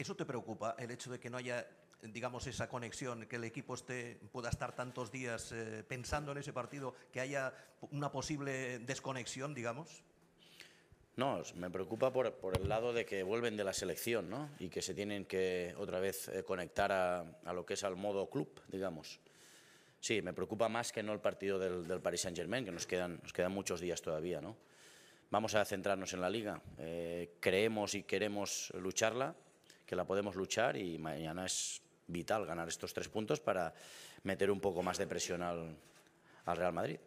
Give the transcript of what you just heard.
¿Eso te preocupa, el hecho de que no haya, digamos, esa conexión, que el equipo esté, pueda estar tantos días eh, pensando en ese partido, que haya una posible desconexión, digamos? No, me preocupa por, el lado de que vuelven de la selección ¿no? y que se tienen que otra vez eh, conectar a, lo que es al modo club, digamos. Sí, me preocupa más que no el partido del, Paris Saint-Germain, que nos quedan, nos quedan muchos días todavía. ¿no? Vamos a centrarnos en la liga. Eh, creemos y queremos lucharla que la podemos luchar y mañana es vital ganar estos tres puntos para meter un poco más de presión al, Real Madrid.